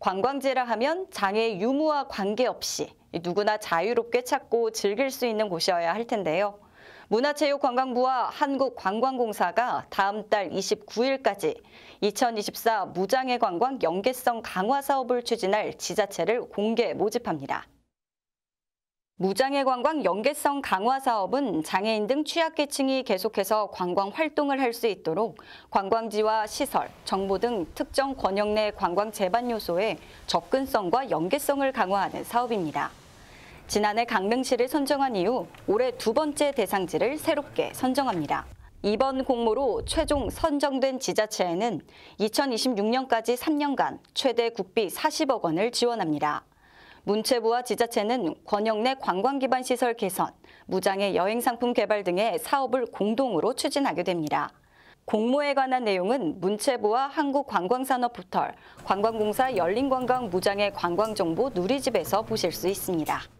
관광지라 하면 장애 유무와 관계없이 누구나 자유롭게 찾고 즐길 수 있는 곳이어야 할 텐데요. 문화체육관광부와 한국관광공사가 다음 달 29일까지 2024 무장애 관광 연계성 강화 사업을 추진할 지자체를 공개 모집합니다. 무장애 관광 연계성 강화 사업은 장애인 등 취약계층이 계속해서 관광 활동을 할 수 있도록 관광지와 시설, 정보 등 특정 권역 내 관광 재반 요소의 접근성과 연계성을 강화하는 사업입니다. 지난해 강릉시를 선정한 이후 올해 두 번째 대상지를 새롭게 선정합니다. 이번 공모로 최종 선정된 지자체에는 2026년까지 3년간 최대 국비 40억 원을 지원합니다. 문체부와 지자체는 권역 내 관광 기반 시설 개선, 무장의 여행 상품 개발 등의 사업을 공동으로 추진하게 됩니다. 공모에 관한 내용은 문체부와 한국관광산업포털, 관광공사 열린관광 무장의 관광정보 누리집에서 보실 수 있습니다.